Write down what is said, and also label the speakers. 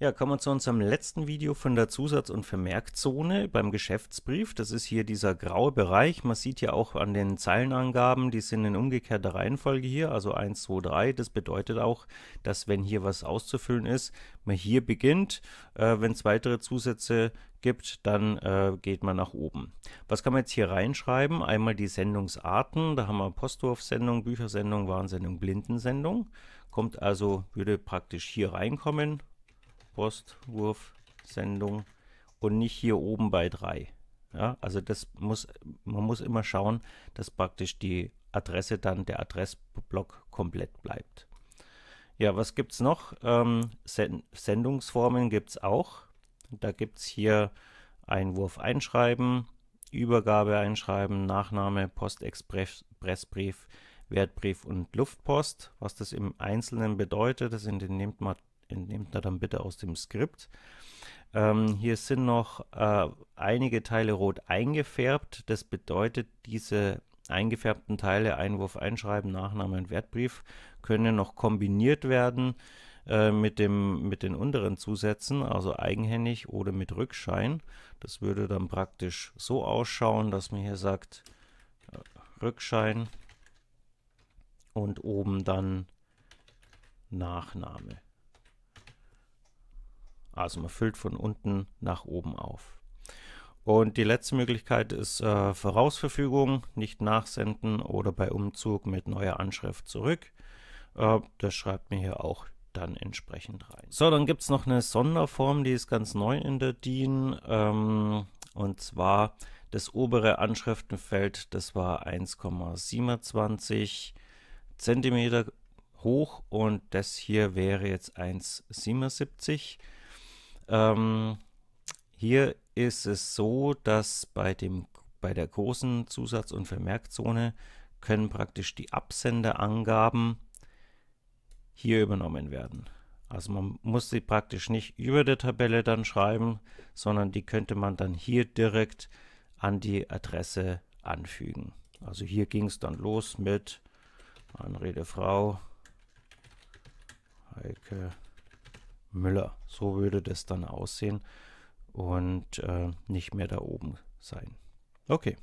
Speaker 1: Ja, kommen wir zu unserem letzten Video von der Zusatz- und Vermerkzone beim Geschäftsbrief. Das ist hier dieser graue Bereich. Man sieht ja auch an den Zeilenangaben, die sind in umgekehrter Reihenfolge hier, also 1, 2, 3. Das bedeutet auch, dass wenn hier was auszufüllen ist, man hier beginnt. Äh, wenn es weitere Zusätze gibt, dann äh, geht man nach oben. Was kann man jetzt hier reinschreiben? Einmal die Sendungsarten. Da haben wir Postwurfsendung, Büchersendung, Warnsendung, Blindensendung. Kommt also, würde praktisch hier reinkommen Brustwurfsendung und nicht hier oben bei 3. Ja, also das muss, man muss immer schauen, dass praktisch die Adresse dann der Adressblock komplett bleibt. Ja, was gibt es noch? Ähm, Sen Sendungsformen gibt es auch. Da gibt es hier Einwurf einschreiben, Übergabe einschreiben, Nachname, Postexpressbrief, Wertbrief und Luftpost. Was das im Einzelnen bedeutet, das in den nimmt man den nehmt ihr dann bitte aus dem Skript. Ähm, hier sind noch äh, einige Teile rot eingefärbt. Das bedeutet, diese eingefärbten Teile, Einwurf, Einschreiben, Nachname und Wertbrief, können noch kombiniert werden äh, mit, dem, mit den unteren Zusätzen, also eigenhändig oder mit Rückschein. Das würde dann praktisch so ausschauen, dass man hier sagt, äh, Rückschein und oben dann Nachname. Also man füllt von unten nach oben auf. Und die letzte Möglichkeit ist äh, Vorausverfügung, nicht nachsenden oder bei Umzug mit neuer Anschrift zurück. Äh, das schreibt mir hier auch dann entsprechend rein. So, dann gibt es noch eine Sonderform, die ist ganz neu in der DIN. Ähm, und zwar das obere Anschriftenfeld, das war 1,27 cm hoch und das hier wäre jetzt 1,77 cm ähm, hier ist es so, dass bei, dem, bei der großen Zusatz- und Vermerkzone können praktisch die Absenderangaben hier übernommen werden. Also man muss sie praktisch nicht über der Tabelle dann schreiben, sondern die könnte man dann hier direkt an die Adresse anfügen. Also hier ging es dann los mit Anredefrau Frau Heike Müller. So würde das dann aussehen und äh, nicht mehr da oben sein. Okay.